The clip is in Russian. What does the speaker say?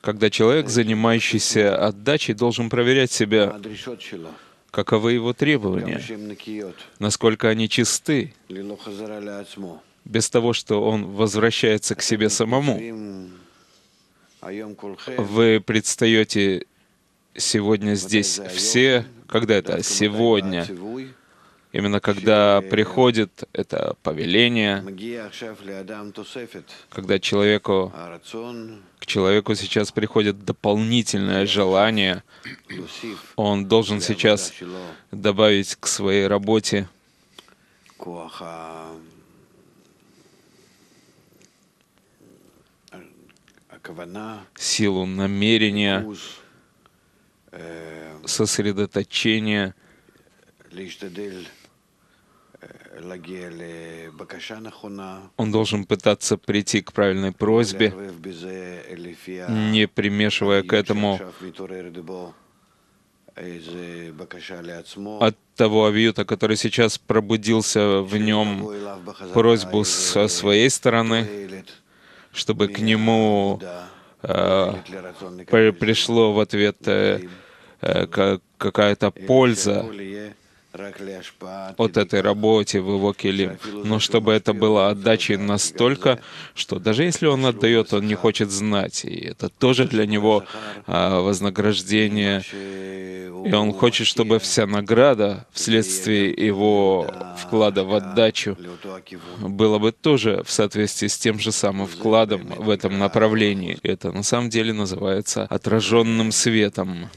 Когда человек, э, занимающийся отдачей, должен проверять себя, а, каковы его требования, насколько они чисты, без того, что он возвращается к себе самому. Вы предстаете сегодня здесь все, когда это? Сегодня. Именно когда приходит это повеление, когда человеку, а к человеку сейчас приходит дополнительное желание, он должен сейчас добавить к своей работе а, силу намерения, эм. сосредоточения — он должен пытаться прийти к правильной просьбе, не примешивая к этому от того авиюта, который сейчас пробудился в нем, просьбу со своей стороны, чтобы к нему э, пришло в ответ э, э какая-то польза от этой работе в его келим, но чтобы это было отдачей настолько, что даже если он отдает, он не хочет знать, и это тоже для него а, вознаграждение, и он хочет, чтобы вся награда вследствие его вклада в отдачу была бы тоже в соответствии с тем же самым вкладом в этом направлении. Это на самом деле называется отраженным светом.